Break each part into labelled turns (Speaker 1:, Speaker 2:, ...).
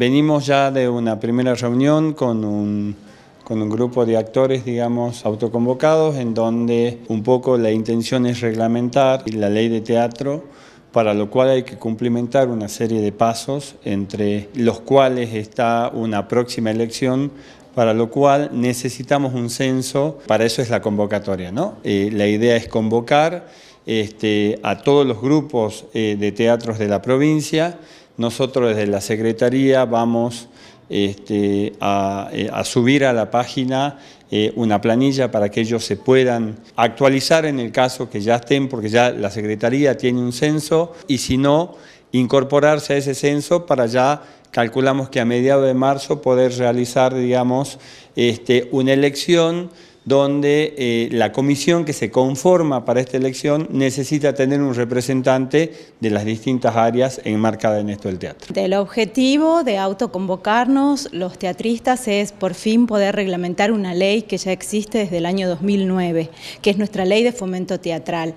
Speaker 1: venimos ya de una primera reunión con un, con un grupo de actores, digamos, autoconvocados, en donde un poco la intención es reglamentar la ley de teatro, para lo cual hay que cumplimentar una serie de pasos, entre los cuales está una próxima elección para lo cual necesitamos un censo, para eso es la convocatoria, ¿no? Eh, la idea es convocar este, a todos los grupos eh, de teatros de la provincia. Nosotros desde la Secretaría vamos este, eh, a, subir a la página eh, una planilla para que ellos se puedan actualizar en el caso que ya estén, porque ya la Secretaría tiene un censo, y si no, incorporarse a ese censo para ya calculamos que a mediados de marzo poder realizar, digamos, este, una elección donde eh, la comisión que se conforma para esta elección necesita tener un representante de las distintas áreas enmarcadas en esto del teatro.
Speaker 2: El objetivo de autoconvocarnos los teatristas es por fin poder reglamentar una ley que ya existe desde el año 2009, que es nuestra ley de fomento teatral.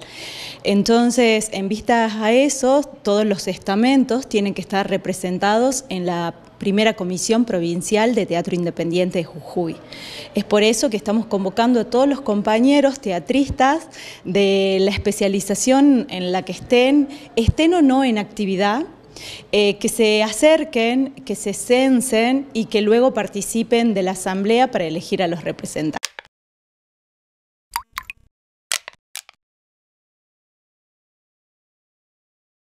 Speaker 2: Entonces, en vista a eso, todos los estamentos tienen que estar representados en la primera comisión provincial de teatro independiente de Jujuy. Es por eso que estamos convocando a todos los compañeros teatristas de la especialización en la que estén, estén o no en actividad, eh, que se acerquen, que se censen y que luego participen de la asamblea para elegir a los representantes.